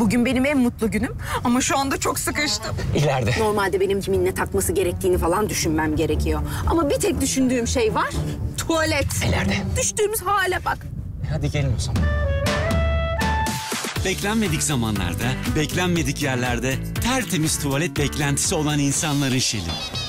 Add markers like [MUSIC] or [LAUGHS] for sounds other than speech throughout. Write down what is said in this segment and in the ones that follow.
Bugün benim en mutlu günüm ama şu anda çok sıkıştım. İleride. Normalde benim kimin ne takması gerektiğini falan düşünmem gerekiyor. Ama bir tek düşündüğüm şey var. Tuvalet. İleride. Düştüğümüz hale bak. E, hadi gelin o zaman. Beklenmedik zamanlarda, beklenmedik yerlerde tertemiz tuvalet beklentisi olan insanların şeli.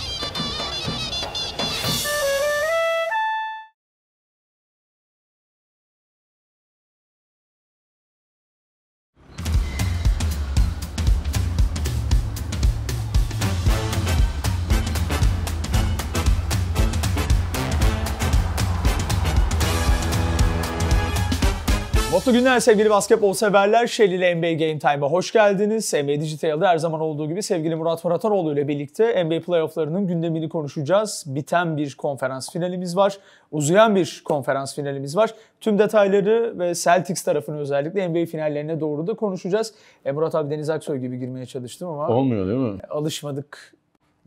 Mutlu günler sevgili basketbol severler. Şehir ile NBA Game Time'a hoş geldiniz. NBA Digital'da her zaman olduğu gibi sevgili Murat Muratanoğlu ile birlikte NBA playofflarının gündemini konuşacağız. Biten bir konferans finalimiz var. Uzayan bir konferans finalimiz var. Tüm detayları ve Celtics tarafını özellikle NBA finallerine doğru da konuşacağız. E, Murat abi Deniz Aksoy gibi girmeye çalıştım ama... Olmuyor değil mi? E, alışmadık.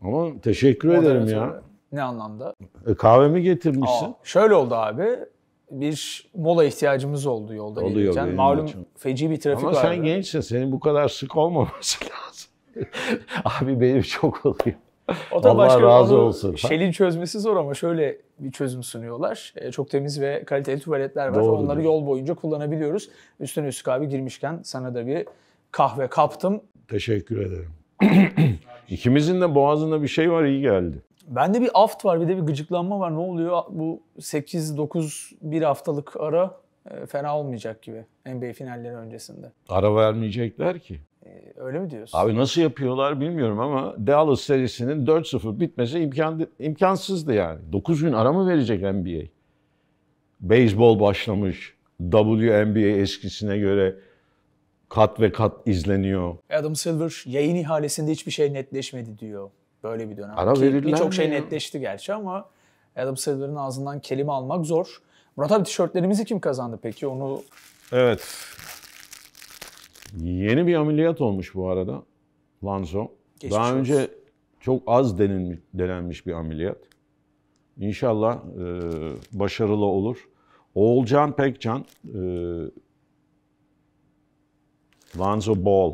Ama teşekkür ederim ya. Ne anlamda? E, kahvemi getirmişsin. Aa, şöyle oldu abi bir mola ihtiyacımız oldu yolda Oluyor gelirken. benim Malum maçım. feci bir trafik Ama vardı. sen gençsin. Senin bu kadar sık olmaması [LAUGHS] lazım. Abi benim çok oluyor. O da Allah başka razı olsun. Şelin çözmesi zor ama şöyle bir çözüm sunuyorlar. E, çok temiz ve kaliteli tuvaletler var. Doğrudur. Onları yol boyunca kullanabiliyoruz. Üstüne üstlük abi girmişken sana da bir kahve kaptım. Teşekkür ederim. İkimizin de boğazında bir şey var iyi geldi. Bende bir aft var bir de bir gıcıklanma var. Ne oluyor? Bu 8-9 bir haftalık ara e, fena olmayacak gibi NBA finalleri öncesinde. Ara vermeyecekler ki. Ee, öyle mi diyorsun? Abi nasıl yapıyorlar bilmiyorum ama Dallas serisinin 4-0 bitmesi imkan, imkansızdı yani. 9 gün ara mı verecek NBA? Beyzbol başlamış. WNBA eskisine göre kat ve kat izleniyor. Adam Silver yayın ihalesinde hiçbir şey netleşmedi diyor. Böyle bir dönem. Ara verirler Birçok şey netleşti gerçi ama Adam Silver'ın ağzından kelime almak zor. Murat abi tişörtlerimizi kim kazandı peki? Onu Evet. Yeni bir ameliyat olmuş bu arada. Lanzo. Geçmiş Daha olsun. önce çok az denilmiş, denenmiş bir ameliyat. İnşallah e, başarılı olur. Oğulcan Pekcan, e, Lanzo Ball e,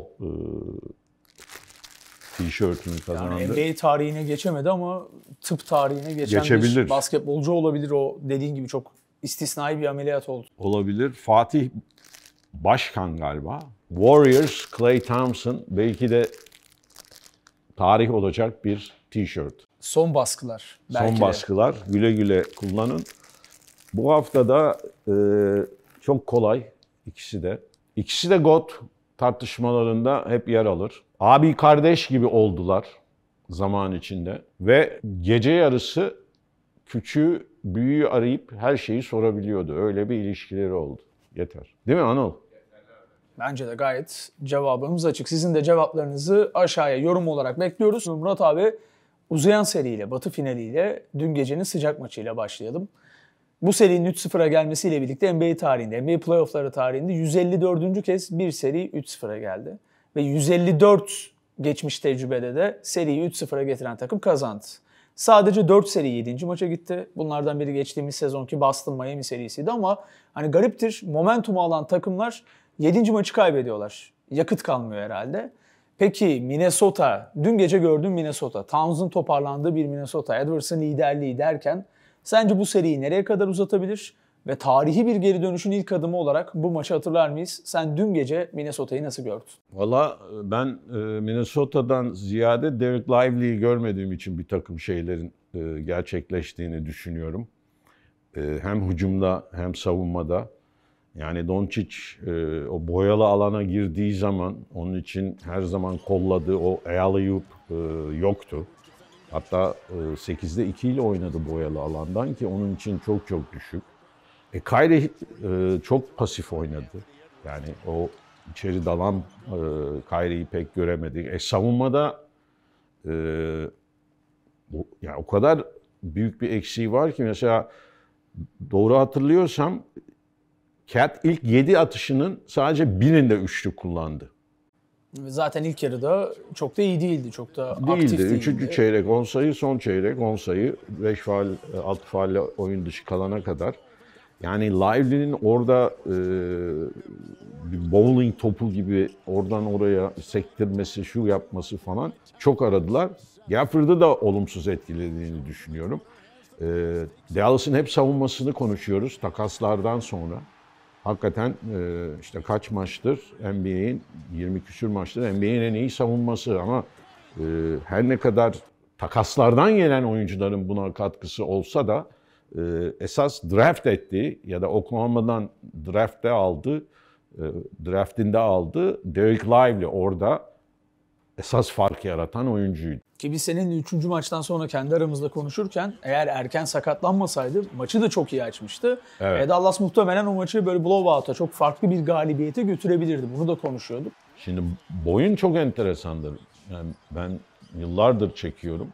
tişörtünü kazandı. Yani NBA tarihine geçemedi ama tıp tarihine geçen Geçebilir. bir basketbolcu olabilir. O dediğin gibi çok istisnai bir ameliyat oldu. Olabilir. Fatih Başkan galiba. Warriors Clay Thompson belki de tarih olacak bir tişört. Son baskılar. Belki Son de. baskılar. Güle güle kullanın. Bu hafta da e, çok kolay ikisi de. İkisi de GOT tartışmalarında hep yer alır abi kardeş gibi oldular zaman içinde ve gece yarısı küçüğü büyüğü arayıp her şeyi sorabiliyordu. Öyle bir ilişkileri oldu. Yeter. Değil mi Anıl? Bence de gayet cevabımız açık. Sizin de cevaplarınızı aşağıya yorum olarak bekliyoruz. Murat abi uzayan seriyle, batı finaliyle dün gecenin sıcak maçıyla başlayalım. Bu serinin 3-0'a gelmesiyle birlikte NBA tarihinde, NBA playoffları tarihinde 154. kez bir seri 3-0'a geldi ve 154 geçmiş tecrübede de seriyi 3-0'a getiren takım kazandı. Sadece 4 seri 7. maça gitti. Bunlardan biri geçtiğimiz sezonki Boston Miami serisiydi ama hani gariptir momentumu alan takımlar 7. maçı kaybediyorlar. Yakıt kalmıyor herhalde. Peki Minnesota, dün gece gördüğüm Minnesota, Towns'ın toparlandığı bir Minnesota, Edwards'ın liderliği derken sence bu seriyi nereye kadar uzatabilir? ve tarihi bir geri dönüşün ilk adımı olarak bu maçı hatırlar mıyız? Sen dün gece Minnesota'yı nasıl gördün? Valla e, ben e, Minnesota'dan ziyade Derek Lively'yi görmediğim için bir takım şeylerin e, gerçekleştiğini düşünüyorum. Hem hücumda hem savunmada. Yani Doncic o boyalı alana girdiği zaman onun için her zaman kolladığı o alley-oop yoktu. Hatta 8'de 2 ile oynadı boyalı alandan ki onun için çok çok düşük. E, Kyrie e, çok pasif oynadı. Yani o içeri dalan e, Kyrie'yi pek göremedik. E, savunmada e, bu, yani o kadar büyük bir eksiği var ki mesela doğru hatırlıyorsam Cat ilk 7 atışının sadece birinde üçlü kullandı. Zaten ilk yarıda çok da iyi değildi. Çok da değildi. aktif değildi. Üçüncü çeyrek 10 sayı, son çeyrek 10 sayı. 5 faal, 6 e, faalle oyun dışı kalana kadar. Yani Lively'nin orada e, bir bowling topu gibi oradan oraya sektirmesi, şu yapması falan çok aradılar. Gafford'ı da olumsuz etkilediğini düşünüyorum. E, Dallas'ın hep savunmasını konuşuyoruz takaslardan sonra. Hakikaten e, işte kaç maçtır NBA'in 20 küsür maçtır NBA'in en iyi savunması ama e, her ne kadar takaslardan gelen oyuncuların buna katkısı olsa da ee, esas draft etti ya da Oklahoma'dan draftte aldı, e, draftinde aldı Derek Lively orada esas fark yaratan oyuncuydu. Ki biz senin üçüncü maçtan sonra kendi aramızda konuşurken eğer erken sakatlanmasaydı maçı da çok iyi açmıştı. Evet. E, Dallas muhtemelen o maçı böyle blowout'a çok farklı bir galibiyete götürebilirdi. Bunu da konuşuyorduk. Şimdi boyun çok enteresandır. Yani ben yıllardır çekiyorum.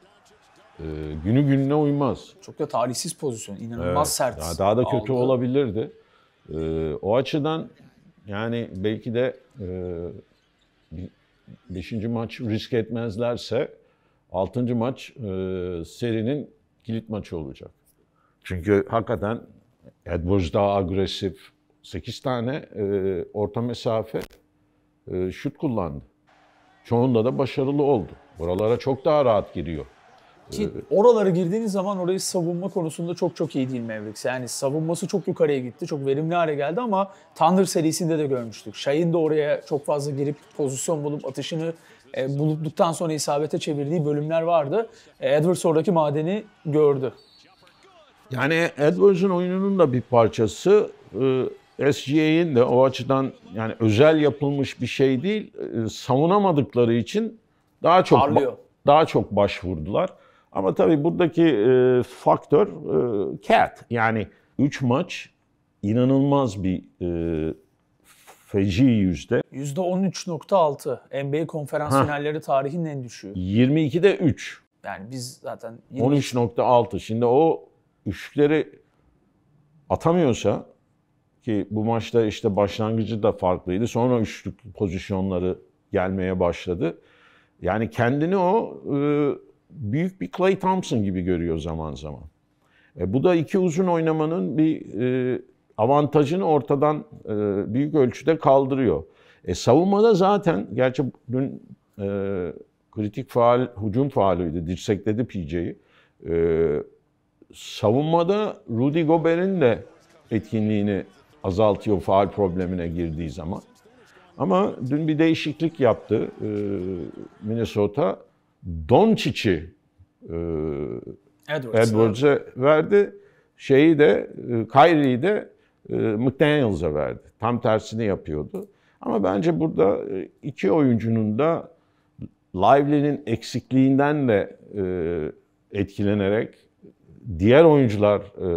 Ee, günü gününe uymaz. Çok da talihsiz pozisyon. İnanılmaz evet. sert. Daha, daha da aldı. kötü olabilirdi. Ee, o açıdan yani belki de e, beşinci maç risk etmezlerse altıncı maç e, serinin kilit maçı olacak. Çünkü hakikaten Edwards daha agresif. sekiz tane e, orta mesafe e, şut kullandı. Çoğunda da başarılı oldu. Buralara çok daha rahat giriyor. Ki oralara girdiğiniz zaman orayı savunma konusunda çok çok iyi değil Mavericks. Yani savunması çok yukarıya gitti. Çok verimli hale geldi ama Thunder serisinde de görmüştük. Şahin da oraya çok fazla girip pozisyon bulup atışını e, bulduktan sonra isabete çevirdiği bölümler vardı. E, Edwards oradaki madeni gördü. Yani Edwards'ın oyununun da bir parçası. E, SGA'in de o açıdan yani özel yapılmış bir şey değil. E, savunamadıkları için daha çok daha çok başvurdular. Ama tabii buradaki e, faktör e, cat. Yani 3 maç inanılmaz bir e, feci yüzde. Yüzde 13.6. NBA konferans ha. finalleri tarihin en düşüğü. 22'de 3. Yani biz zaten... 20... 13.6. Şimdi o üçleri atamıyorsa ki bu maçta işte başlangıcı da farklıydı. Sonra üçlük pozisyonları gelmeye başladı. Yani kendini o e, büyük bir Clay Thompson gibi görüyor zaman zaman. E, bu da iki uzun oynamanın bir e, avantajını ortadan e, büyük ölçüde kaldırıyor. E, savunmada zaten, gerçi dün e, kritik faal, hücum faaliydi, dirsekledi PJ'yi. E, savunmada Rudy Gobert'in de etkinliğini azaltıyor faal problemine girdiği zaman. Ama dün bir değişiklik yaptı e, Minnesota. Doncic'i e, Edwards'a Edwards verdi. Şeyi de, e, Kyrie'yi de e, McDaniels'a verdi. Tam tersini yapıyordu. Ama bence burada e, iki oyuncunun da Lively'nin eksikliğinden de e, etkilenerek diğer oyuncular e,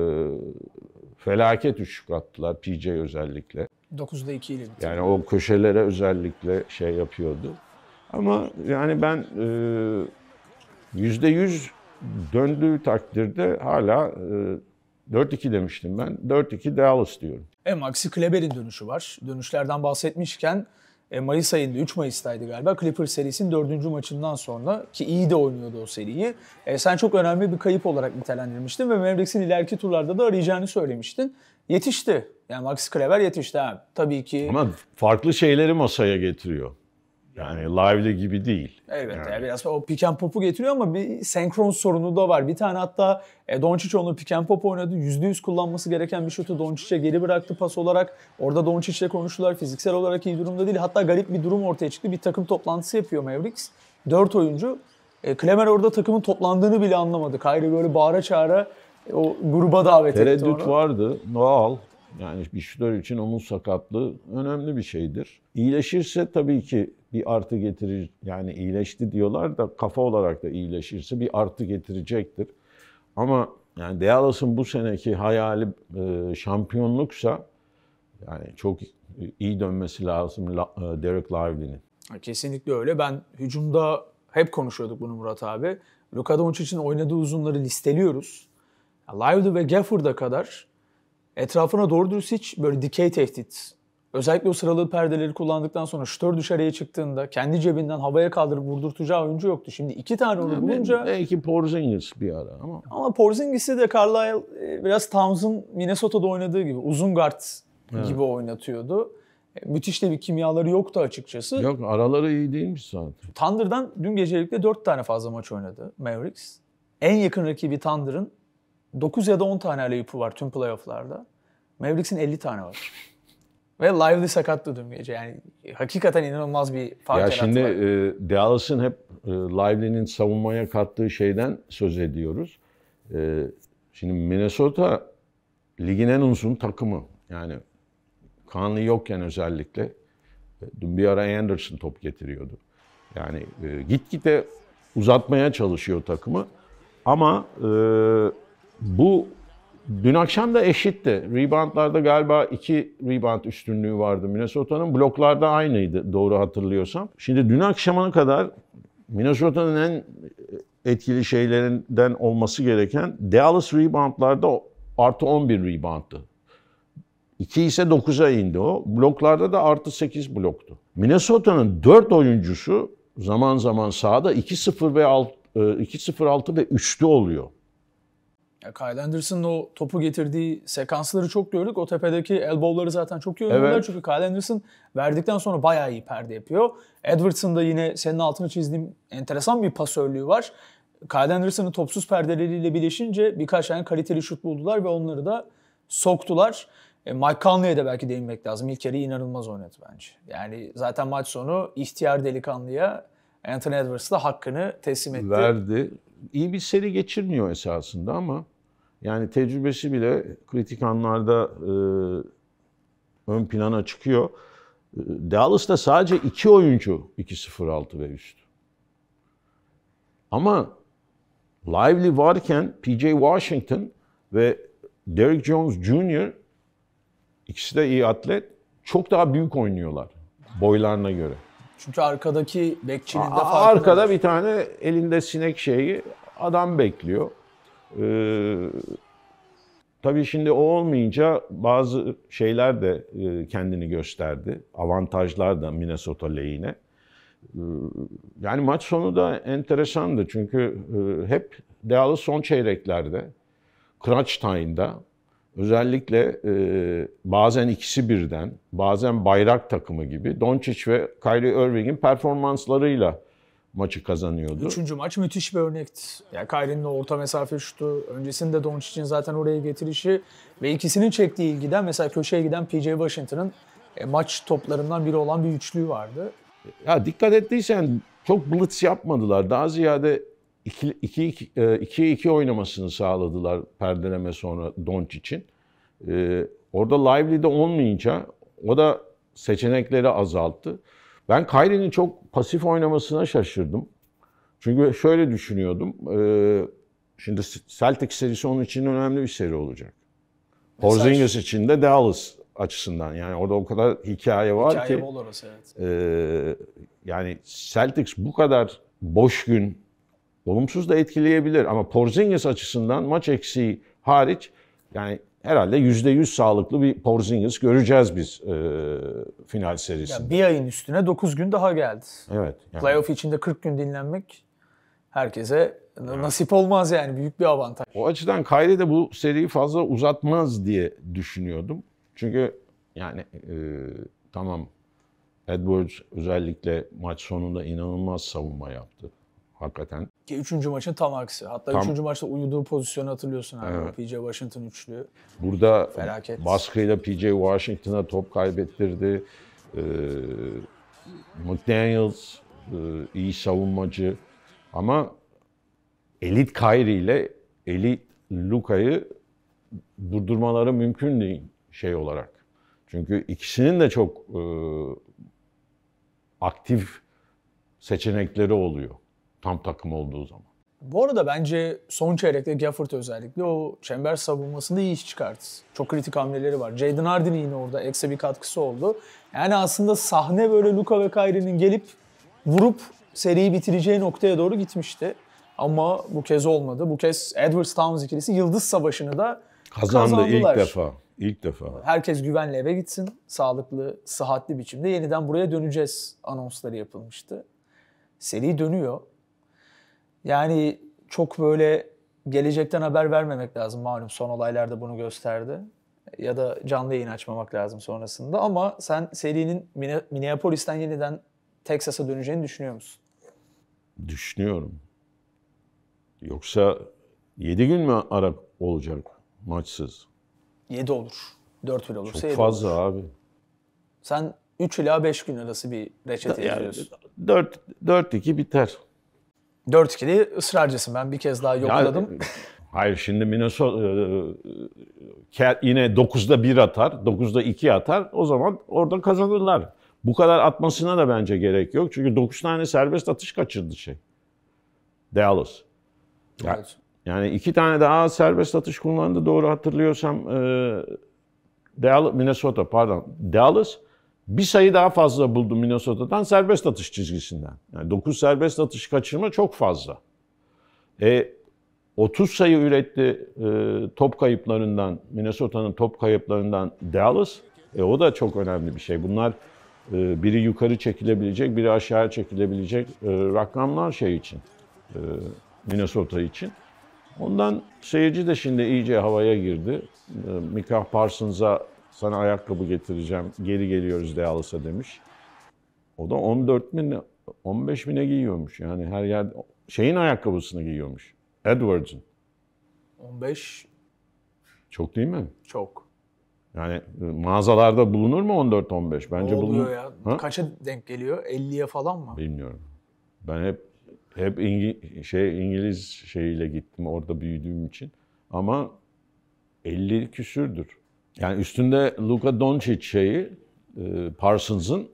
felaket üçlük attılar. PJ özellikle. 9'da 2 ile Yani o köşelere özellikle şey yapıyordu. Ama yani ben e, yüzde yüz döndüğü takdirde hala 4-2 e, demiştim ben. 4-2 Dallas diyorum. E Maxi Kleber'in dönüşü var. Dönüşlerden bahsetmişken e, Mayıs ayında 3 Mayıs'taydı galiba Clipper serisinin 4. maçından sonra ki iyi de oynuyordu o seriyi. E, sen çok önemli bir kayıp olarak nitelendirmiştin ve Mavericks'in ileriki turlarda da arayacağını söylemiştin. Yetişti. Yani Max Kleber yetişti ha. Tabii ki. Ama farklı şeyleri masaya getiriyor. Yani live'de gibi değil. Evet yani. yani biraz o pick and pop'u getiriyor ama bir senkron sorunu da var. Bir tane hatta e, Doncic onu pick and pop oynadı. %100 kullanması gereken bir şutu Doncic'e geri bıraktı pas olarak. Orada Doncic'le konuştular. Fiziksel olarak iyi durumda değil. Hatta garip bir durum ortaya çıktı. Bir takım toplantısı yapıyor Mavericks. 4 oyuncu. E, Klemer orada takımın toplandığını bile anlamadı. Kayrı böyle bağıra çağıra e, o gruba davet Tereddüt etti onu. Tereddüt vardı. Noal yani bir şutör için omuz sakatlığı önemli bir şeydir. İyileşirse tabii ki bir artı getirir yani iyileşti diyorlar da kafa olarak da iyileşirse bir artı getirecektir. Ama yani Dealas'ın bu seneki hayali e, şampiyonluksa yani çok iyi dönmesi lazım e, Derek Lively'nin. Kesinlikle öyle. Ben hücumda hep konuşuyorduk bunu Murat abi. Luka Doncic'in oynadığı uzunları listeliyoruz. Lively ve Gafford'a kadar etrafına doğru dürüst hiç böyle dikey tehdit Özellikle o sıralı perdeleri kullandıktan sonra şütör dışarıya çıktığında kendi cebinden havaya kaldırıp vurdurtacağı oyuncu yoktu. Şimdi iki tane onu bulunca... Belki Porzingis bir ara ama... Ama Porzingis'i de Carlisle e, biraz Towns'ın Minnesota'da oynadığı gibi uzun guard evet. gibi oynatıyordu. E, müthiş de bir kimyaları yoktu açıkçası. Yok araları iyi değilmiş zaten. Thunder'dan dün gecelikte dört tane fazla maç oynadı Mavericks. En yakın rakibi Thunder'ın 9 ya da 10 tane alley var tüm playofflarda. Mavericks'in 50 tane var. Ve Lively sakattı dün gece. Yani hakikaten inanılmaz bir fark ya Şimdi e, Dallas'ın hep e, Lively'nin savunmaya kattığı şeyden söz ediyoruz. E, şimdi Minnesota ligin en uzun takımı. Yani Kanlı yokken özellikle. E, dün bir ara Anderson top getiriyordu. Yani e, gitgide uzatmaya çalışıyor takımı. Ama e, bu Dün akşam da eşitti. Reboundlarda galiba iki rebound üstünlüğü vardı Minnesota'nın. Bloklarda aynıydı doğru hatırlıyorsam. Şimdi dün akşamına kadar Minnesota'nın en etkili şeylerinden olması gereken Dallas reboundlarda artı 11 reboundtı. 2 ise 9'a indi o. Bloklarda da artı 8 bloktu. Minnesota'nın 4 oyuncusu zaman zaman sahada 2-0 ve 2-0-6 e, ve 3'lü oluyor. Ya Kyle Anderson'ın o topu getirdiği sekansları çok gördük. O tepedeki elbowları zaten çok iyi oynuyorlar. Evet. Çünkü Kyle Anderson verdikten sonra bayağı iyi perde yapıyor. Edwards'ın da yine senin altını çizdiğim enteresan bir pasörlüğü var. Kyle Anderson'ın topsuz perdeleriyle birleşince birkaç tane kaliteli şut buldular ve onları da soktular. E, Mike Conley'e de belki değinmek lazım. İlk kere inanılmaz oynadı bence. Yani zaten maç sonu ihtiyar delikanlıya Anthony Edwards'la hakkını teslim etti. Verdi. İyi bir seri geçirmiyor esasında ama yani tecrübesi bile kritik anlarda e, ön plana çıkıyor. E, Dallas'ta sadece iki oyuncu 2.06 ve üstü. Ama Lively varken PJ Washington ve Derrick Jones Jr. ikisi de iyi atlet. Çok daha büyük oynuyorlar boylarına göre. Çünkü arkadaki bekçinin de farkı Arkada var. bir tane elinde sinek şeyi adam bekliyor. Ee, tabii şimdi o olmayınca bazı şeyler de e, kendini gösterdi. Avantajlar da Minnesota lehine. Ee, yani maç sonu da enteresandı çünkü e, hep Deal'ı son çeyreklerde, crunch time'da özellikle e, bazen ikisi birden, bazen bayrak takımı gibi Doncic ve Kyrie Irving'in performanslarıyla maçı kazanıyordu. Üçüncü maç müthiş bir örnekti. Ya Kyrie'nin orta mesafe şutu, öncesinde Doncic'in zaten oraya getirişi ve ikisinin çektiği ilgiden mesela köşeye giden PJ Washington'ın e, maç toplarından biri olan bir üçlüğü vardı. Ya dikkat ettiysen çok blitz yapmadılar. Daha ziyade 2'ye e, 2 oynamasını sağladılar perdeleme sonra Donç için. Ee, orada Lively'de olmayınca o da seçenekleri azalttı. Ben Kayri'nin çok pasif oynamasına şaşırdım. Çünkü şöyle düşünüyordum. E, şimdi Celtics serisi onun için önemli bir seri olacak. Porzingis için de Dallas açısından. Yani orada o kadar hikaye var hikaye ki. Orası, evet. e, yani Celtics bu kadar boş gün olumsuz da etkileyebilir. Ama Porzingis açısından maç eksiği hariç yani herhalde yüzde yüz sağlıklı bir Porzingis göreceğiz biz e, final serisinde. Yani bir ayın üstüne 9 gün daha geldi. Evet. Yani. Playoff içinde 40 gün dinlenmek herkese nasip olmaz yani büyük bir avantaj. O açıdan Kyrie de bu seriyi fazla uzatmaz diye düşünüyordum. Çünkü yani e, tamam Edwards özellikle maç sonunda inanılmaz savunma yaptı hakikaten. Ki üçüncü maçın tam aksi. Hatta tam, üçüncü maçta uyuduğu pozisyonu hatırlıyorsun abi. Evet. PJ Washington üçlü. Burada Felaket. baskıyla PJ Washington'a top kaybettirdi. Ee, McDaniels e, iyi savunmacı ama elit Kyrie ile elit Luka'yı durdurmaları mümkün değil şey olarak. Çünkü ikisinin de çok e, aktif seçenekleri oluyor. Tam takım olduğu zaman. Bu arada bence son çeyrekte Gafford özellikle o çember savunmasında iyi iş çıkarttı. Çok kritik hamleleri var. Jaden Hardy'nin yine orada ekse bir katkısı oldu. Yani aslında sahne böyle Luka ve Kyrie'nin gelip vurup seriyi bitireceği noktaya doğru gitmişti. Ama bu kez olmadı. Bu kez Edwards Towns ikilisi Yıldız Savaşı'nı da Kazandı kazandılar. ilk defa. İlk defa. Herkes güvenle eve gitsin. Sağlıklı, sıhhatli biçimde yeniden buraya döneceğiz anonsları yapılmıştı. Seri dönüyor. Yani çok böyle gelecekten haber vermemek lazım malum son olaylarda bunu gösterdi. Ya da canlı yayın açmamak lazım sonrasında. Ama sen serinin Minneapolis'ten yeniden Texas'a döneceğini düşünüyor musun? Düşünüyorum. Yoksa 7 gün mü ara olacak maçsız? 7 olur. 4 bile olursa Çok fazla olur. abi. Sen 3 ila 5 gün arası bir reçete yazıyorsun. Yani 4 4 2 biter. 4-2'li ısrarcısın. Ben bir kez daha yokladım. Ya, e, hayır şimdi Minnesota e, e, yine 9'da 1 atar, 9'da 2 atar. O zaman orada kazanırlar. Bu kadar atmasına da bence gerek yok. Çünkü 9 tane serbest atış kaçırdı şey. Dallas. Yani, evet. yani iki tane daha serbest atış kullandı doğru hatırlıyorsam. E, Dallas, Minnesota pardon. Dallas bir sayı daha fazla buldu Minnesota'dan serbest atış çizgisinden. Yani 9 serbest atış kaçırma çok fazla. E, 30 sayı üretti e, top kayıplarından, Minnesota'nın top kayıplarından Dallas. E, o da çok önemli bir şey. Bunlar e, biri yukarı çekilebilecek, biri aşağı çekilebilecek e, rakamlar şey için, e, Minnesota için. Ondan seyirci de şimdi iyice havaya girdi. E, Mika Parsons'a sana ayakkabı getireceğim, geri geliyoruz Dallas'a demiş. O da 14 bin, 15 bine giyiyormuş. Yani her yer şeyin ayakkabısını giyiyormuş. Edwards'ın. 15 çok değil mi? Çok. Yani e, mağazalarda bulunur mu 14-15? Bence bulunuyor ya? Ha? Kaça denk geliyor? 50'ye falan mı? Bilmiyorum. Ben hep hep İngi, şey İngiliz şeyiyle gittim orada büyüdüğüm için. Ama 50 küsürdür. Yani üstünde Luka Doncic şeyi e, Parsons'ın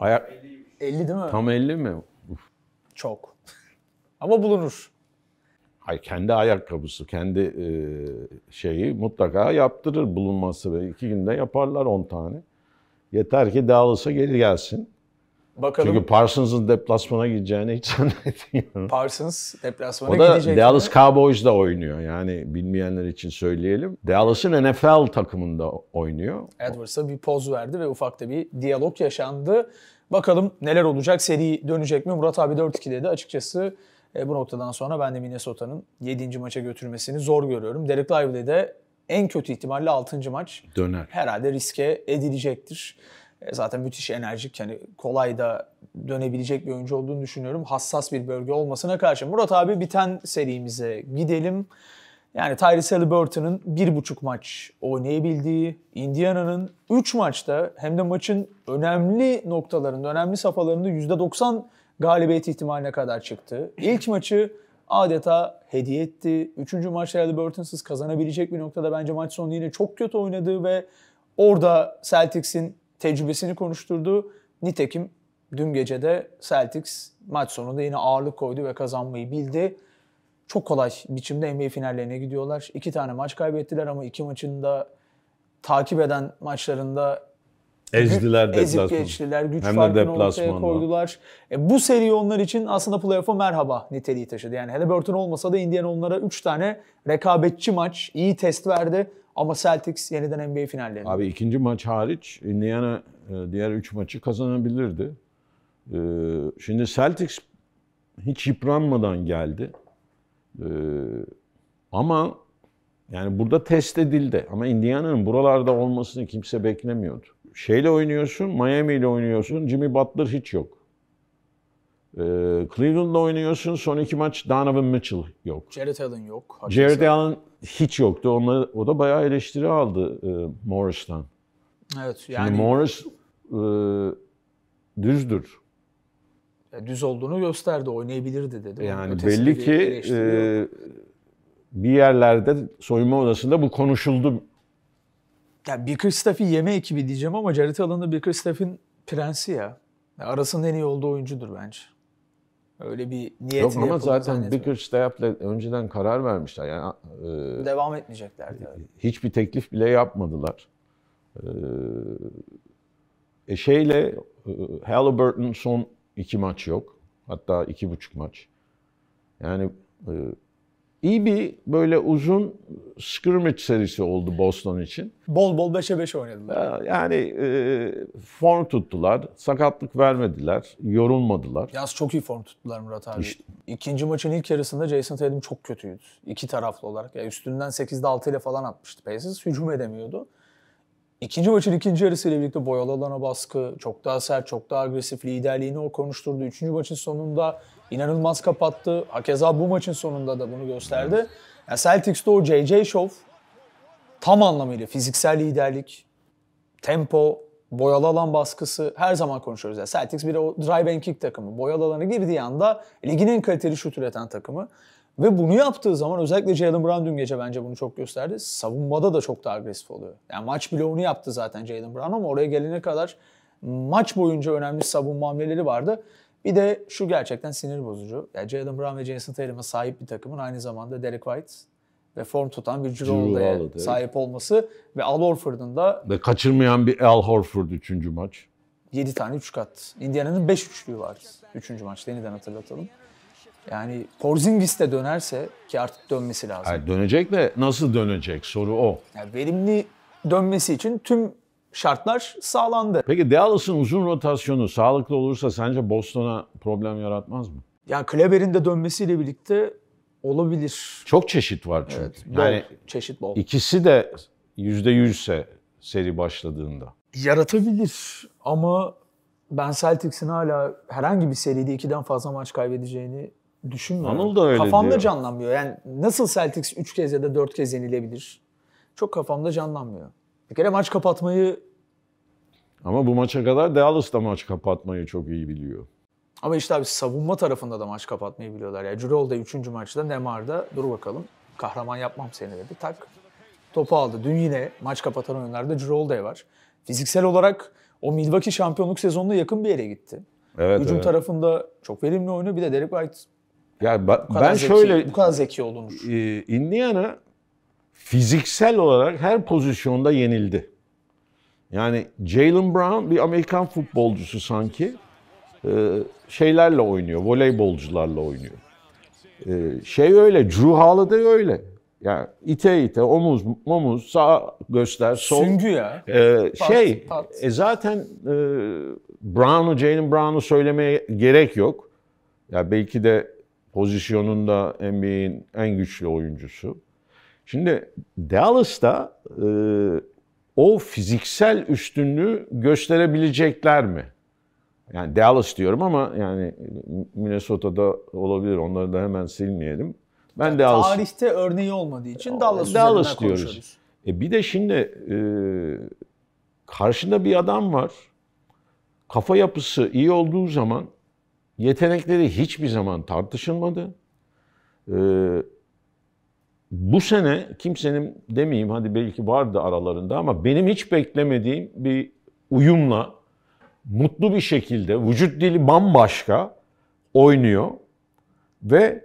ayak 50 değil mi? tam 50 mi? Uf. Çok. [LAUGHS] Ama bulunur. Hayır kendi ayakkabısı, kendi e, şeyi mutlaka yaptırır bulunması ve iki günde yaparlar 10 tane. Yeter ki Dallas'a geri gelsin. Bakalım. Çünkü Parsons'ın deplasmana gideceğini hiç [LAUGHS] zannetmiyorum. Parsons deplasmana gidecek. O da gidecek Dallas mi? Cowboys'da oynuyor. Yani bilmeyenler için söyleyelim. Dallas'ın NFL takımında oynuyor. Edwards'a bir poz verdi ve ufakta bir diyalog yaşandı. Bakalım neler olacak? Seri dönecek mi? Murat abi 4-2 dedi. Açıkçası e, bu noktadan sonra ben de Minnesota'nın 7. maça götürmesini zor görüyorum. Derek Lively de en kötü ihtimalle 6. maç Döner. herhalde riske edilecektir. E, zaten müthiş enerjik yani kolay da dönebilecek bir oyuncu olduğunu düşünüyorum. Hassas bir bölge olmasına karşı. Murat abi biten serimize gidelim. Yani Tyrese Halliburton'ın bir buçuk maç oynayabildiği, Indiana'nın üç maçta hem de maçın önemli noktalarında, önemli safhalarında %90 galibiyet ihtimaline kadar çıktı. İlk maçı adeta hediye etti. Üçüncü maçta Halliburton'sız kazanabilecek bir noktada bence maç sonu yine çok kötü oynadı ve orada Celtics'in tecrübesini konuşturdu. Nitekim dün gece de Celtics maç sonunda yine ağırlık koydu ve kazanmayı bildi. Çok kolay biçimde NBA finallerine gidiyorlar. İki tane maç kaybettiler ama iki maçında takip eden maçlarında Ezdiler güç, ezip geçtiler, güç Hem farkını ortaya koydular. E, bu seri onlar için aslında playoff'a merhaba niteliği taşıdı. Yani Halliburton olmasa da Indiana onlara 3 tane rekabetçi maç, iyi test verdi. Ama Celtics yeniden NBA finallerinde. Abi ikinci maç hariç Indiana e, diğer üç maçı kazanabilirdi. E, şimdi Celtics hiç yıpranmadan geldi. E, ama yani burada test edildi. Ama Indiana'nın buralarda olmasını kimse beklemiyordu. Şeyle oynuyorsun, Miami ile oynuyorsun. Jimmy Butler hiç yok. Ee, Cleveland'da oynuyorsun. Son iki maç Donovan Mitchell yok. Jared Allen yok. Hakikaten. Jared Allen hiç yoktu. Onları, o da bayağı eleştiri aldı e, Morris'tan. Evet. Yani... Şimdi Morris e, düzdür. Ya, düz olduğunu gösterdi. Oynayabilirdi dedi. Yani Ötesini belli ki e, bir yerlerde soyunma odasında bu konuşuldu. Ya Baker Staff'i yeme ekibi diyeceğim ama Jared Allen'da Baker Staff'in prensi ya. Arasının en iyi olduğu oyuncudur bence. Öyle bir niyetini Yok ama zaten Booker Steyap'la önceden karar vermişler. Yani, e, Devam etmeyeceklerdi. Öyle. Hiçbir teklif bile yapmadılar. E, e şeyle e, Halliburton son iki maç yok. Hatta iki buçuk maç. Yani e, İyi bir böyle uzun scrimmage serisi oldu Boston için. Bol bol 5'e 5 oynadılar. Yani e, form tuttular, sakatlık vermediler, yorulmadılar. Yaz çok iyi form tuttular Murat abi. İşte. İkinci maçın ilk yarısında Jason Tatum çok kötüydü. İki taraflı olarak. Ya üstünden 8'de 6 ile falan atmıştı Pacers. Hücum edemiyordu. İkinci maçın ikinci yarısıyla birlikte boyalı alana baskı, çok daha sert, çok daha agresif liderliğini o konuşturdu. Üçüncü maçın sonunda inanılmaz kapattı. Hakeza bu maçın sonunda da bunu gösterdi. Yani Celtics'te o JJ Show tam anlamıyla fiziksel liderlik, tempo, boyalı alan baskısı her zaman konuşuyoruz. Yani Celtics bir o drive and kick takımı. Boyalı alana girdiği anda ligin en kaliteli şut üreten takımı. Ve bunu yaptığı zaman özellikle Jalen Brown dün gece bence bunu çok gösterdi. Savunmada da çok daha agresif oluyor. Yani maç bile onu yaptı zaten Jalen Brown ama oraya gelene kadar maç boyunca önemli savunma hamleleri vardı. Bir de şu gerçekten sinir bozucu. Yani Jalen Brown ve Jason Tatum'a sahip bir takımın aynı zamanda Derek White ve form tutan bir Drew sahip olması ve Al Horford'un da... Ve kaçırmayan bir Al Horford üçüncü maç. 7 tane 3 kat. Indiana'nın 5 üçlüğü var 3. maç. Yeniden hatırlatalım. Yani Porzingis de dönerse ki artık dönmesi lazım. Yani dönecek de nasıl dönecek soru o. Yani verimli dönmesi için tüm şartlar sağlandı. Peki Dallas'ın uzun rotasyonu sağlıklı olursa sence Boston'a problem yaratmaz mı? Yani Kleber'in de dönmesiyle birlikte olabilir. Çok çeşit var çünkü. Evet, bol, yani çeşit bol. İkisi de yüzde yüzse seri başladığında. Yaratabilir ama ben Celtics'in hala herhangi bir seride ikiden fazla maç kaybedeceğini Düşünmüyorum. Anıl da öyle Kafamda diyor. canlanmıyor. Yani nasıl Celtics 3 kez ya da 4 kez yenilebilir? Çok kafamda canlanmıyor. Bir kere maç kapatmayı... Ama bu maça kadar Dallas da maç kapatmayı çok iyi biliyor. Ama işte abi savunma tarafında da maç kapatmayı biliyorlar. Ya Cirol'da 3. maçta Nemar'da dur bakalım kahraman yapmam seni dedi. Tak topu aldı. Dün yine maç kapatan oyunlarda Cirol'da var. Fiziksel olarak o Milwaukee şampiyonluk sezonuna yakın bir yere gitti. Evet, Hücum evet. tarafında çok verimli oyunu. Bir de Derek White ya ba- bu ben zeki, şöyle bu kadar zeki olunur. E, Indiana fiziksel olarak her pozisyonda yenildi. Yani Jalen Brown bir Amerikan futbolcusu sanki. Ee, şeylerle oynuyor, voleybolcularla oynuyor. Ee, şey öyle, Drew Holiday öyle. Yani ite ite, omuz omuz, sağ göster, sol. Süngü ya. Ee, pat, şey, pat. E, zaten e, Brown'u, Jalen Brown'u söylemeye gerek yok. Ya belki de Pozisyonunda NBA'in en güçlü oyuncusu. Şimdi Dallas'ta e, o fiziksel üstünlüğü gösterebilecekler mi? Yani Dallas diyorum ama yani Minnesota'da olabilir. Onları da hemen silmeyelim. Ben yani Dallas tarihte örneği olmadığı için Dallas, Dallas diyoruz. E bir de şimdi e, karşında bir adam var. Kafa yapısı iyi olduğu zaman Yetenekleri hiçbir zaman tartışılmadı. Ee, bu sene kimsenin demeyeyim hadi belki vardı aralarında ama benim hiç beklemediğim bir uyumla mutlu bir şekilde vücut dili bambaşka oynuyor ve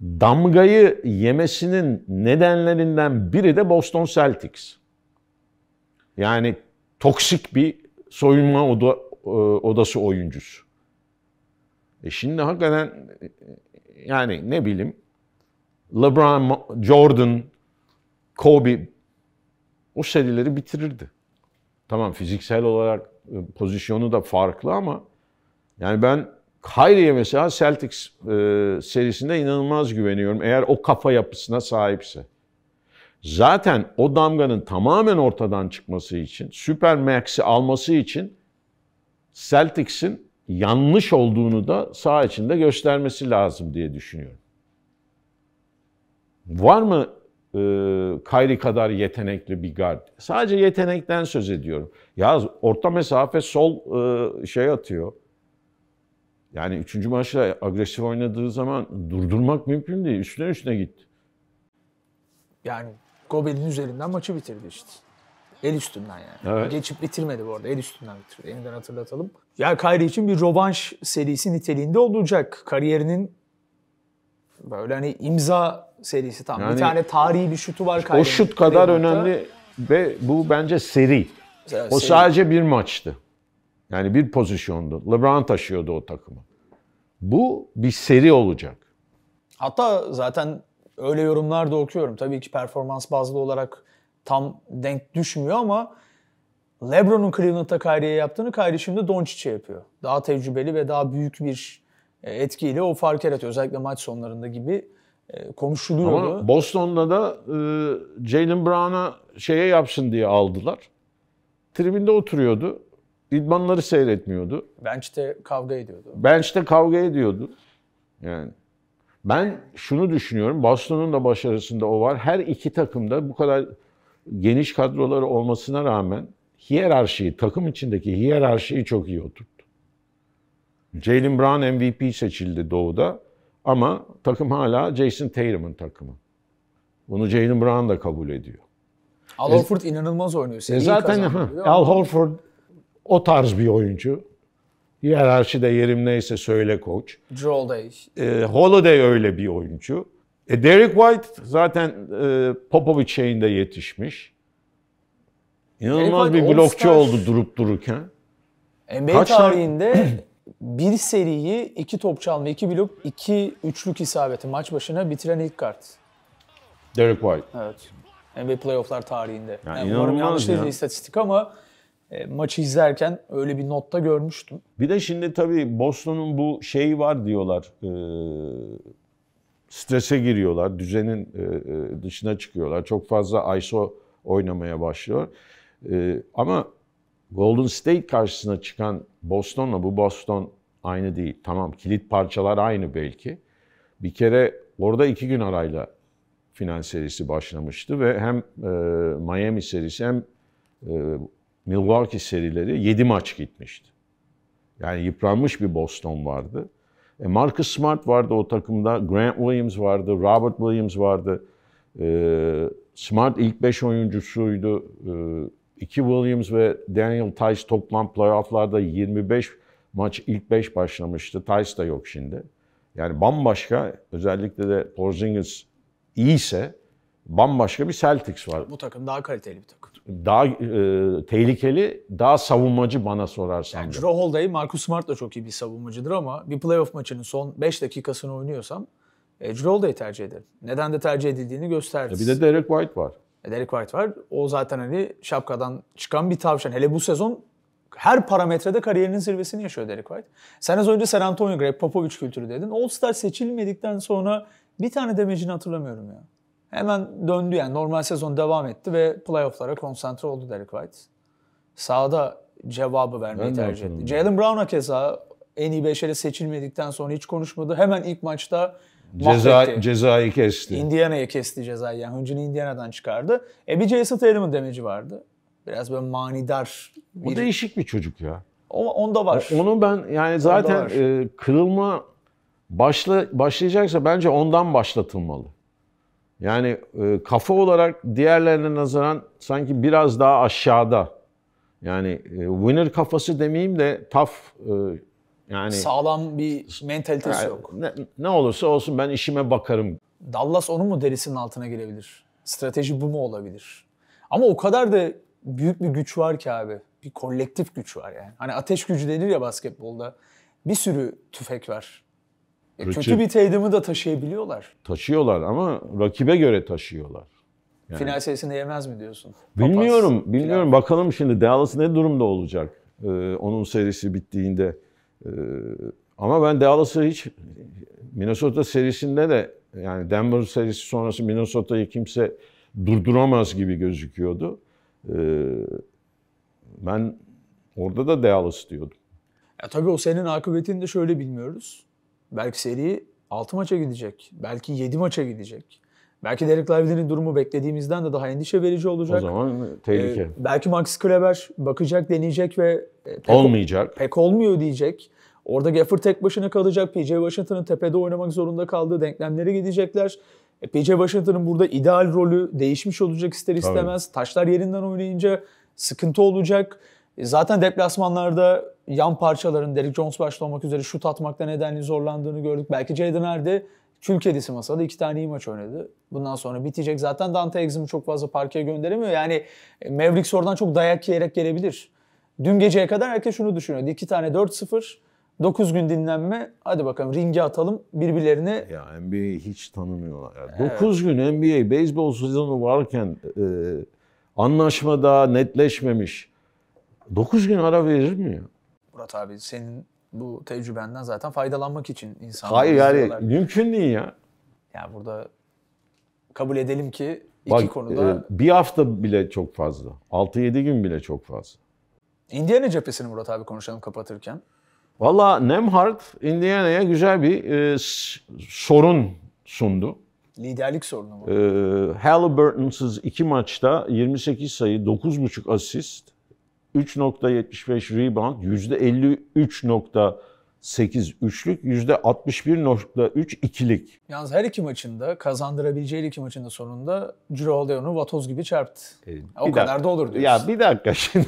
damgayı yemesinin nedenlerinden biri de Boston Celtics. Yani toksik bir soyunma oda, e, odası oyuncusu. E şimdi hakikaten e, yani ne bileyim LeBron, Jordan, Kobe o serileri bitirirdi. Tamam fiziksel olarak e, pozisyonu da farklı ama yani ben Kyrie'ye mesela Celtics e, serisinde inanılmaz güveniyorum. Eğer o kafa yapısına sahipse. Zaten o damganın tamamen ortadan çıkması için, Super Max'i alması için Celtics'in yanlış olduğunu da saha içinde göstermesi lazım diye düşünüyorum. Var mı e, Kayri kadar yetenekli bir gard? Sadece yetenekten söz ediyorum. Ya orta mesafe sol e, şey atıyor. Yani üçüncü maçta agresif oynadığı zaman durdurmak mümkün değil. Üstüne üstüne gitti. Yani Gobel'in üzerinden maçı bitirdi işte. El üstünden yani. Evet. Geçip bitirmedi bu arada. El üstünden bitirdi. Yeniden hatırlatalım. Ya Kyrie için bir rovanş serisi niteliğinde olacak. Kariyerinin böyle hani imza serisi tam. Yani, bir tane tarihi bir şutu var Kyrie'nin. O şut kadar önemli ve bu bence seri. Mesela o seri. sadece bir maçtı. Yani bir pozisyondu. LeBron taşıyordu o takımı. Bu bir seri olacak. Hatta zaten öyle yorumlar da okuyorum. Tabii ki performans bazlı olarak tam denk düşmüyor ama LeBron'un Cleveland Kyrie'ye yaptığını Kyrie şimdi Doncic'e yapıyor. Daha tecrübeli ve daha büyük bir e, etkiyle o fark yaratıyor. Özellikle maç sonlarında gibi e, konuşuluyordu. Ama Boston'da da e, Jalen Brown'a şeye yapsın diye aldılar. Tribünde oturuyordu. İdmanları seyretmiyordu. Bench'te kavga ediyordu. Bench'te kavga ediyordu. Yani ben şunu düşünüyorum. Boston'un da başarısında o var. Her iki takımda bu kadar geniş kadroları olmasına rağmen hiyerarşiyi, takım içindeki hiyerarşiyi çok iyi oturttu. Jalen Brown MVP seçildi Doğu'da ama takım hala Jason Tatum'un takımı. Bunu Jalen Brown da kabul ediyor. Al e, Horford e, inanılmaz oynuyor. Seni e zaten ha, Al Horford o tarz bir oyuncu. Hiyerarşide yerim neyse söyle koç. Joel Day. E, Holiday öyle bir oyuncu. E, Derek White zaten e, Popovich şeyinde yetişmiş. İnanılmaz bir blokçu oldu durup dururken. NBA Kaç tarihinde [CLEARS THROAT] bir seriyi iki top çalma, iki blok, iki üçlük isabeti maç başına bitiren ilk kart. Derek White. Evet. NBA playofflar tarihinde. Yani yani umarım yanlış değil ya. istatistik ama e, maçı izlerken öyle bir notta görmüştüm. Bir de şimdi tabii Boston'un bu şeyi var diyorlar. E, strese giriyorlar. Düzenin e, e dışına çıkıyorlar. Çok fazla ISO oynamaya başlıyor. Evet. Ee, ama Golden State karşısına çıkan Boston'la bu Boston aynı değil. Tamam kilit parçalar aynı belki. Bir kere orada iki gün arayla final serisi başlamıştı ve hem e, Miami serisi hem e, Milwaukee serileri 7 maç gitmişti. Yani yıpranmış bir Boston vardı. E, Marcus Smart vardı o takımda, Grant Williams vardı, Robert Williams vardı. E, Smart ilk 5 oyuncusuydu. E, İki Williams ve Daniel Tice toplam playofflarda 25 maç ilk 5 başlamıştı. Tice da yok şimdi. Yani bambaşka özellikle de Porzingis iyiyse bambaşka bir Celtics var. Bu takım daha kaliteli bir takım. Daha e, tehlikeli, daha savunmacı bana sorarsan. Yani Drew Holiday, Marcus Smart da çok iyi bir savunmacıdır ama bir playoff maçının son 5 dakikasını oynuyorsam e, Drew Holiday'i tercih ederim. Neden de tercih edildiğini gösterdi. E, bir de Derek White var. Derek White var. O zaten hani şapkadan çıkan bir tavşan. Hele bu sezon her parametrede kariyerinin zirvesini yaşıyor Derek White. Sen az önce San Antonio Greg Popovich kültürü dedin. All-Star seçilmedikten sonra bir tane demecini hatırlamıyorum ya. Hemen döndü yani. Normal sezon devam etti ve playofflara konsantre oldu Derek White. Sağda cevabı vermeyi tercih etti. Jalen Brown'a keza en iyi beşere seçilmedikten sonra hiç konuşmadı. Hemen ilk maçta Ceza, cezayı kesti. Indiana'ya kesti cezayı. Yani Hıncı'nı Indiana'dan çıkardı. E bir Jason Tatum'un demeci vardı. Biraz böyle manidar. Bir... O değişik bir çocuk ya. O, onda var. O, onu ben yani zaten e, kırılma başla, başlayacaksa bence ondan başlatılmalı. Yani e, kafa olarak diğerlerine nazaran sanki biraz daha aşağıda. Yani e, winner kafası demeyeyim de tough e, yani sağlam bir mentalitesi yani, yok. Ne, ne olursa olsun ben işime bakarım. Dallas onun mu derisinin altına girebilir? Strateji bu mu olabilir? Ama o kadar da büyük bir güç var ki abi. Bir kolektif güç var yani. Hani ateş gücü denir ya basketbolda. Bir sürü tüfek var. E, Richard, kötü bir teydimi de taşıyabiliyorlar. Taşıyorlar ama rakibe göre taşıyorlar. Yani. Final serisinde yemez mi diyorsun? Bilmiyorum, Papaz, bilmiyorum. Final. Bakalım şimdi Dallas ne durumda olacak ee, onun serisi bittiğinde. Ee, ama ben Dallas'ı hiç Minnesota serisinde de yani Denver serisi sonrası Minnesota'yı kimse durduramaz gibi gözüküyordu. Ee, ben orada da Dallas diyordum. Ya tabii o senin akıbetini de şöyle bilmiyoruz. Belki seri 6 maça gidecek. Belki 7 maça gidecek. Belki Derek Lively'nin durumu beklediğimizden de daha endişe verici olacak. O zaman tehlike. Ee, belki Max Kleber bakacak, deneyecek ve e, pek olmayacak. O, pek olmuyor diyecek. Orada Gafford tek başına kalacak. PJ Washington'ın tepede oynamak zorunda kaldığı denklemlere gidecekler. E, PJ Washington'ın burada ideal rolü değişmiş olacak ister istemez. Tabii. Taşlar yerinden oynayınca sıkıntı olacak. E, zaten deplasmanlarda yan parçaların Derek Jones başta olmak üzere şut atmakta nedenli zorlandığını gördük. Belki Jaden Hardy Kül kedisi masada iki tane iyi maç oynadı. Bundan sonra bitecek. Zaten Dante Exum'u çok fazla parkeye gönderemiyor. Yani e, Mavericks oradan çok dayak yiyerek gelebilir. Dün geceye kadar herkes şunu düşünüyordu. İki tane 4-0, 9 gün dinlenme. Hadi bakalım ringe atalım birbirlerini. Ya NBA'yi hiç tanımıyorlar. Ya. Evet. 9 gün NBA, beyzbol sezonu varken e, anlaşma daha netleşmemiş. 9 gün ara verir mi ya? Murat abi senin bu tecrübenden zaten faydalanmak için insanlar. Hayır yani mümkün değil ya. Yani burada kabul edelim ki iki Bak, konuda... E, bir hafta bile çok fazla. 6-7 gün bile çok fazla. Indiana cephesini Murat abi konuşalım kapatırken. Valla Nemhard Indiana'ya güzel bir e, sorun sundu. Liderlik sorunu bu. E, Halliburton'sız iki maçta 28 sayı, 9,5 asist. 3.75 rebound, %53.8 üçlük, %61.3 ikilik. Yalnız her iki maçında kazandırabileceği iki maçında sonunda Ciro Leon'u vatoz gibi çarptı. E, o kadar dakika, da olur diyorsun. Ya bir dakika şimdi.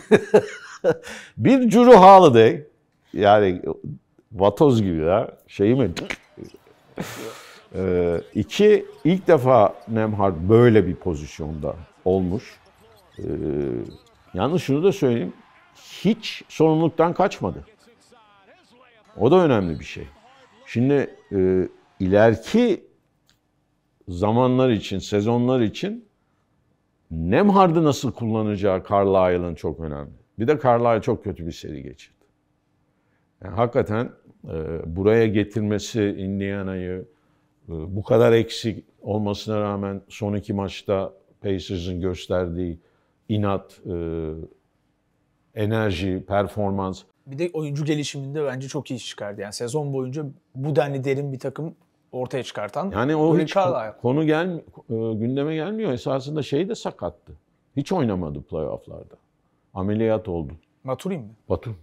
[LAUGHS] bir Ciro Holiday yani vatoz gibi ya şeyi mi? Ee, [LAUGHS] iki, ilk defa Nemhard böyle bir pozisyonda olmuş. Ee, Yalnız şunu da söyleyeyim. Hiç sorumluluktan kaçmadı. O da önemli bir şey. Şimdi e, ileriki zamanlar için, sezonlar için Nemhard'ı nasıl kullanacağı Carlisle'ın çok önemli. Bir de Carlisle çok kötü bir seri geçirdi. Yani e, hakikaten e, buraya getirmesi Indiana'yı e, bu kadar eksik olmasına rağmen son iki maçta Pacers'ın gösterdiği inat, e, enerji, performans. Bir de oyuncu gelişiminde bence çok iyi iş çıkardı. Yani sezon boyunca bu denli derin bir takım ortaya çıkartan. Yani o hiç konu, gel, e, gündeme gelmiyor. Esasında şey de sakattı. Hiç oynamadı playofflarda. Ameliyat oldu. Maturin mi? Batum.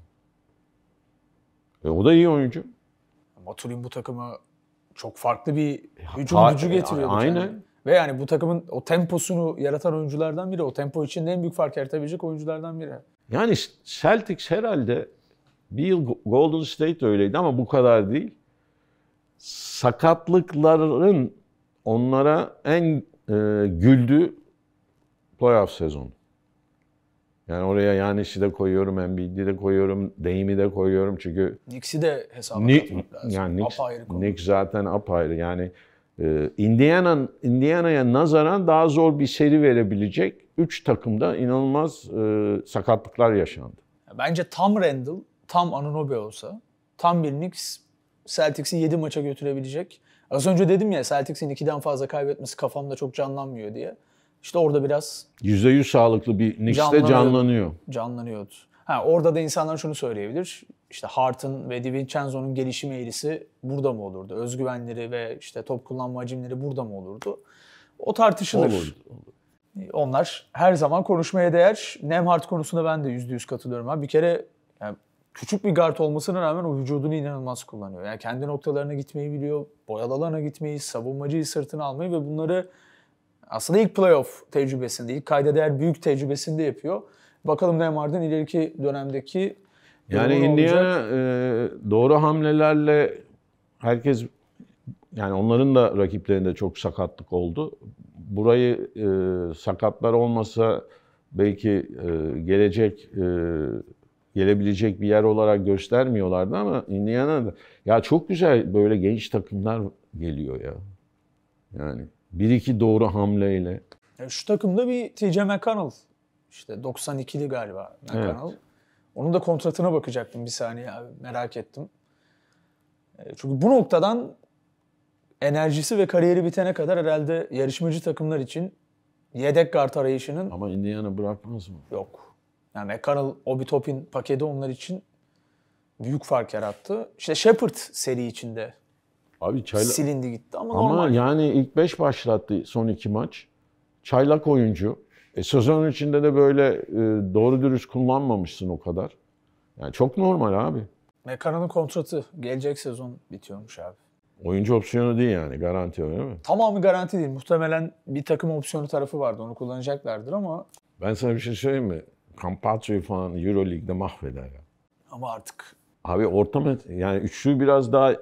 E, o da iyi oyuncu. Maturin bu takıma çok farklı bir e, hücum gücü e, getiriyordu. Aynen. Kendine. Ve yani bu takımın o temposunu yaratan oyunculardan biri. O tempo içinde en büyük fark yaratabilecek oyunculardan biri. Yani Celtics herhalde bir yıl Golden State öyleydi ama bu kadar değil. Sakatlıkların onlara en e, güldüğü playoff sezonu. Yani oraya yani Yanis'i de koyuyorum, Embiid'i de koyuyorum, Deyim'i de koyuyorum çünkü... Knicks'i de hesaba katmak lazım. Yani Knicks, apayrı zaten apayrı yani ee, Indiana Indiana'ya nazaran daha zor bir seri verebilecek 3 takımda inanılmaz e, sakatlıklar yaşandı. Bence tam Randall, tam Anunoby olsa, tam bir Knicks Celtics'i 7 maça götürebilecek. Az önce dedim ya Celtics'in 2'den fazla kaybetmesi kafamda çok canlanmıyor diye. İşte orada biraz... %100 sağlıklı bir Knicks'te canlanıyor. Canlanıyordu. Ha, orada da insanlar şunu söyleyebilir işte Hart'ın ve Di Vincenzo'nun gelişim eğrisi burada mı olurdu? Özgüvenleri ve işte top kullanma hacimleri burada mı olurdu? O tartışılır. Olur, olur. Onlar her zaman konuşmaya değer. Nem Hart konusunda ben de yüzde yüz katılıyorum. Ha. Bir kere yani küçük bir guard olmasına rağmen o vücudunu inanılmaz kullanıyor. Yani kendi noktalarına gitmeyi biliyor, boyalı alana gitmeyi, savunmacıyı sırtına almayı ve bunları aslında ilk playoff tecrübesinde, ilk kayda değer büyük tecrübesinde yapıyor. Bakalım Neymar'dan ileriki dönemdeki yani doğru Indiana e, doğru hamlelerle herkes yani onların da rakiplerinde çok sakatlık oldu. Burayı e, sakatlar olmasa belki e, gelecek e, gelebilecek bir yer olarak göstermiyorlardı ama Indiana'da ya çok güzel böyle genç takımlar geliyor ya. Yani bir iki doğru hamleyle. Ya şu takımda bir TJ McConnell işte 92'li galiba McConnell. Evet. Onun da kontratına bakacaktım bir saniye abi. Merak ettim. E, çünkü bu noktadan enerjisi ve kariyeri bitene kadar herhalde yarışmacı takımlar için yedek kart arayışının... Ama Indiana bırakmaz mı? Yok. Yani McConnell, Obi Topin paketi onlar için büyük fark yarattı. İşte Shepard seri içinde Abi çayla... silindi gitti ama, ama normal. yani ilk 5 başlattı son iki maç. Çaylak oyuncu. E, sezon içinde de böyle e, doğru dürüst kullanmamışsın o kadar. Yani çok normal abi. Mekana'nın kontratı gelecek sezon bitiyormuş abi. Oyuncu opsiyonu değil yani garanti öyle mi? Tamamı garanti değil. Muhtemelen bir takım opsiyonu tarafı vardı. Onu kullanacaklardır ama... Ben sana bir şey söyleyeyim mi? Campaccio'yu falan Euroleague'de mahveder ya. Ama artık... Abi orta met yani üçlü biraz daha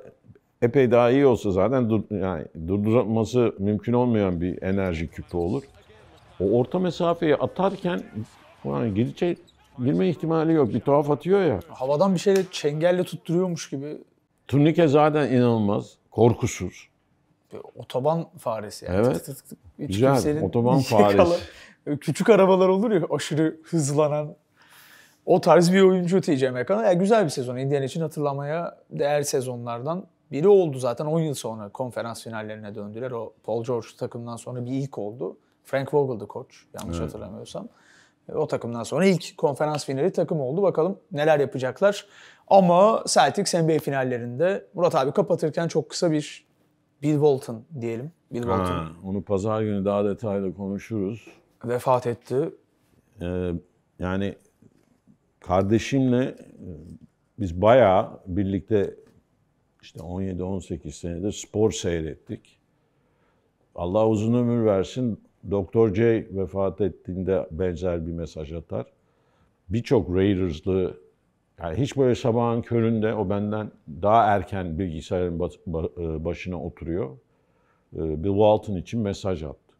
epey daha iyi olsa zaten dur, yani durdurması mümkün olmayan bir enerji küpü olur. O orta mesafeyi atarken yani geri girme ihtimali yok. Bir tuhaf atıyor ya. Havadan bir şeyle çengelle tutturuyormuş gibi. Turnike zaten inanılmaz. Korkusuz. Bir e, otoban faresi yani. Evet. Tık tık tık. Hiç Güzel. Otoban [LAUGHS] faresi. Kalan, e, küçük arabalar olur ya aşırı hızlanan. O tarz bir oyuncu TJ McConnell. Yani güzel bir sezon. Indiana için hatırlamaya değer sezonlardan biri oldu zaten 10 yıl sonra konferans finallerine döndüler. O Paul George takımından sonra bir ilk oldu. Frank Vogel'dı koç yanlış evet. hatırlamıyorsam. E, o takımdan sonra ilk konferans finali takım oldu. Bakalım neler yapacaklar. Ama Celtics NBA finallerinde Murat abi kapatırken çok kısa bir Bill Walton diyelim. Bill Walton. onu pazar günü daha detaylı konuşuruz. Vefat etti. Ee, yani kardeşimle e, biz bayağı birlikte işte 17-18 senedir spor seyrettik. Allah uzun ömür versin. Doktor J vefat ettiğinde benzer bir mesaj atar. Birçok Raiders'lı yani hiç böyle sabahın köründe o benden daha erken bilgisayarın e, başına oturuyor. E, Bill Walton için mesaj attı.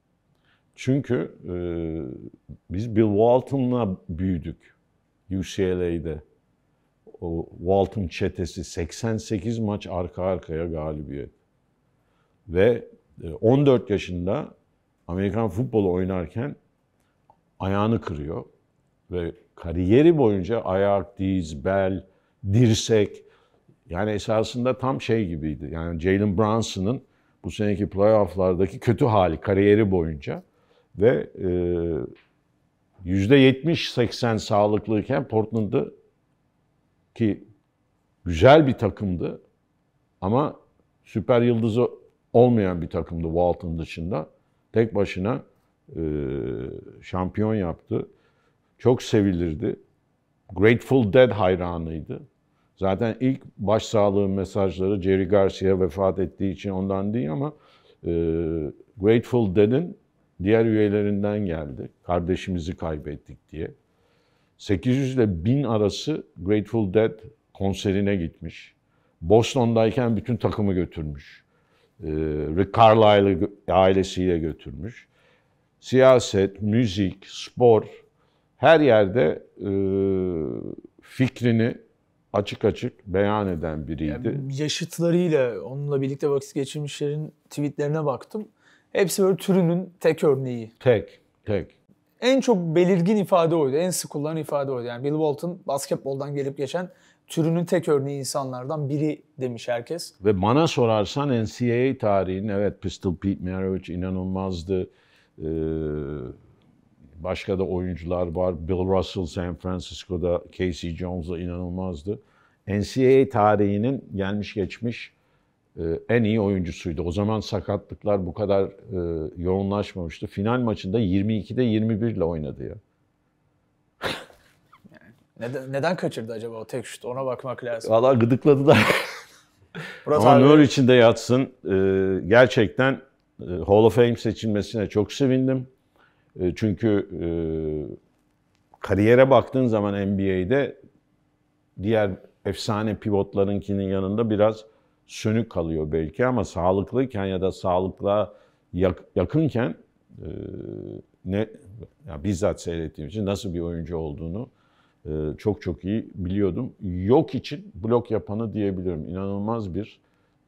Çünkü e, biz Bill Walton'la büyüdük UCLA'de. O Walton çetesi 88 maç arka arkaya galibiyet. Ve 14 yaşında Amerikan futbolu oynarken ayağını kırıyor ve kariyeri boyunca ayak, diz, bel, dirsek yani esasında tam şey gibiydi. Yani Jalen Brunson'ın bu seneki playofflardaki kötü hali kariyeri boyunca ve e, yüzde %70-80 sağlıklıyken Portland'da ki güzel bir takımdı ama süper yıldızı olmayan bir takımdı Walton dışında. Tek başına e, şampiyon yaptı. Çok sevilirdi. Grateful Dead hayranıydı. Zaten ilk başsağlığı mesajları Jerry Garcia vefat ettiği için ondan değil ama e, Grateful Dead'in diğer üyelerinden geldi. Kardeşimizi kaybettik diye. 800 ile 1000 arası Grateful Dead konserine gitmiş. Boston'dayken bütün takımı götürmüş. Ee, Rick Carlisle ailesiyle götürmüş. Siyaset, müzik, spor her yerde e, fikrini açık açık beyan eden biriydi. Yani yaşıtlarıyla onunla birlikte vakit geçirmişlerin tweetlerine baktım. Hepsi böyle türünün tek örneği. Tek, tek. En çok belirgin ifade oydu, en sık kullanılan ifade oydu. Yani Bill Walton basketboldan gelip geçen türünün tek örneği insanlardan biri demiş herkes. Ve bana sorarsan NCAA tarihinin evet Pistol Pete Maravich inanılmazdı. Ee, başka da oyuncular var. Bill Russell San Francisco'da, Casey Jones'da inanılmazdı. NCAA tarihinin gelmiş geçmiş e, en iyi oyuncusuydu. O zaman sakatlıklar bu kadar e, yoğunlaşmamıştı. Final maçında 22'de 21 ile oynadı ya. Neden, neden kaçırdı acaba o tek şut? Ona bakmak lazım. Valla gıdıkladılar. Murat Ama abi... nur içinde yatsın. Ee, gerçekten e, Hall of Fame seçilmesine çok sevindim. E, çünkü e, kariyere baktığın zaman NBA'de diğer efsane pivotlarınkinin yanında biraz sönük kalıyor belki ama sağlıklıyken ya da sağlıkla yak, yakınken e, ne ya bizzat seyrettiğim için nasıl bir oyuncu olduğunu ee, çok çok iyi biliyordum. Yok için blok yapanı diyebilirim. İnanılmaz bir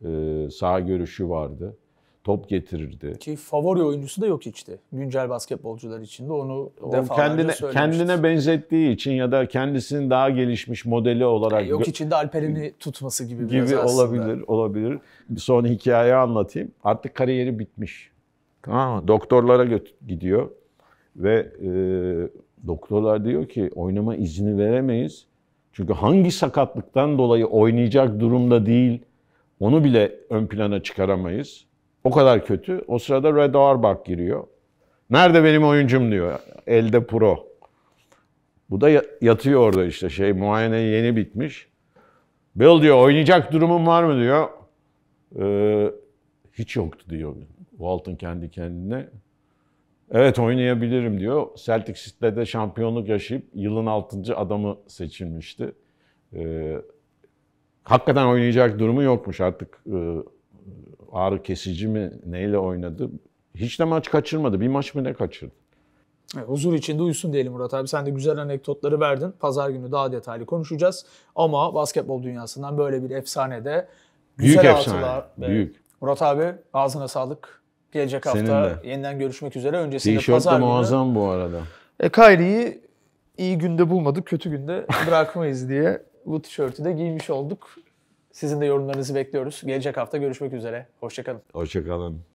e, sağ görüşü vardı. Top getirirdi. Ki favori oyuncusu da yok içti. Güncel basketbolcular içinde de onu kendine kendine benzettiği için ya da kendisinin daha gelişmiş modeli olarak yani yok içinde Alper'ini tutması gibi gibi biraz aslında. olabilir olabilir. Bir son hikayeyi anlatayım. Artık kariyeri bitmiş. Tamam Doktorlara gidiyor ve e, doktorlar diyor ki oynama izni veremeyiz. Çünkü hangi sakatlıktan dolayı oynayacak durumda değil onu bile ön plana çıkaramayız. O kadar kötü. O sırada Red Auerbach giriyor. Nerede benim oyuncum diyor. Elde pro. Bu da yatıyor orada işte şey muayene yeni bitmiş. Bill diyor oynayacak durumum var mı diyor. Ee, hiç yoktu diyor. Walton kendi kendine Evet oynayabilirim diyor. Celtics'te de şampiyonluk yaşayıp yılın altıncı adamı seçilmişti. Ee, hakikaten oynayacak durumu yokmuş artık. E, ağrı kesici mi neyle oynadı? Hiç de maç kaçırmadı. Bir maç mı ne kaçırdı? huzur içinde uyusun diyelim Murat abi. Sen de güzel anekdotları verdin. Pazar günü daha detaylı konuşacağız. Ama basketbol dünyasından böyle bir efsane de güzel Büyük hatılar. Efsane. Büyük. Murat abi ağzına sağlık. Gelecek Senin hafta de. yeniden görüşmek üzere. Öncesinde T-shirt pazar günü... muazzam bu arada. E, Kyrie'yi iyi günde bulmadık, kötü günde [LAUGHS] bırakmayız diye bu tişörtü de giymiş olduk. Sizin de yorumlarınızı bekliyoruz. Gelecek hafta görüşmek üzere. Hoşçakalın. Hoşçakalın.